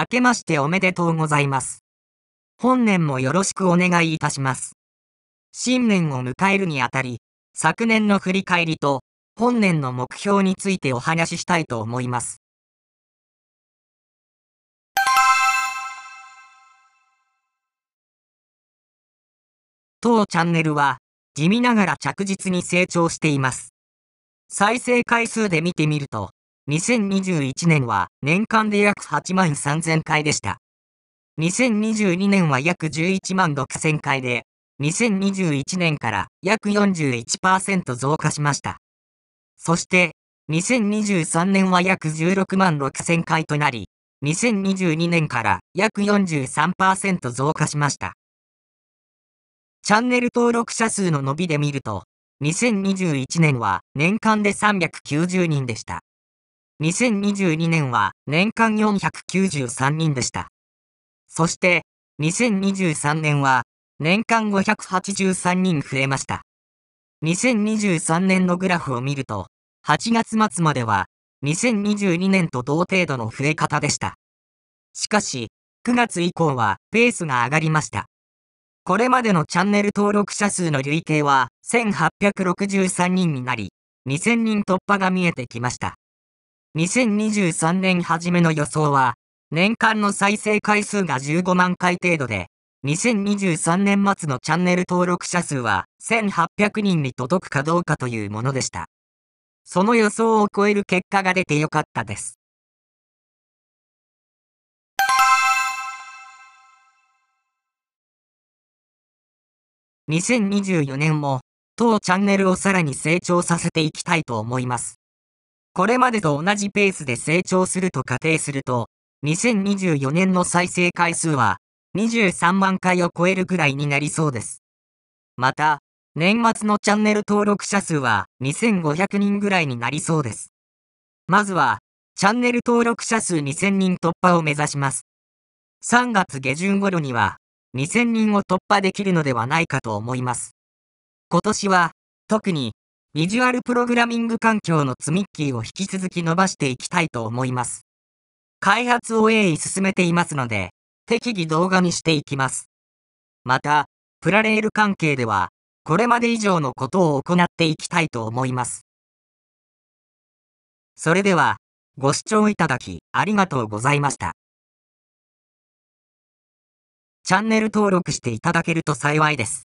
明けましておめでとうございます。本年もよろしくお願いいたします。新年を迎えるにあたり、昨年の振り返りと、本年の目標についてお話ししたいと思います。当チャンネルは、地味ながら着実に成長しています。再生回数で見てみると、2021年は年間で約8万3000回でした。2022年は約11万6000回で、2021年から約41%増加しました。そして、2023年は約16万6000回となり、2022年から約43%増加しました。チャンネル登録者数の伸びで見ると、2021年は年間で390人でした。2022年は年間493人でした。そして、2023年は年間583人増えました。2023年のグラフを見ると、8月末までは2022年と同程度の増え方でした。しかし、9月以降はペースが上がりました。これまでのチャンネル登録者数の累計は1863人になり、2000人突破が見えてきました。2023年初めの予想は、年間の再生回数が15万回程度で、2023年末のチャンネル登録者数は1800人に届くかどうかというものでした。その予想を超える結果が出てよかったです。2024年も当チャンネルをさらに成長させていきたいと思います。これまでと同じペースで成長すると仮定すると、2024年の再生回数は23万回を超えるぐらいになりそうです。また、年末のチャンネル登録者数は2500人ぐらいになりそうです。まずは、チャンネル登録者数2000人突破を目指します。3月下旬頃には、2000人を突破できるのではないかと思います。今年は、特に、ビジュアルプログラミング環境のツミッキーを引き続き伸ばしていきたいと思います。開発を鋭意進めていますので、適宜動画にしていきます。また、プラレール関係では、これまで以上のことを行っていきたいと思います。それでは、ご視聴いただきありがとうございました。チャンネル登録していただけると幸いです。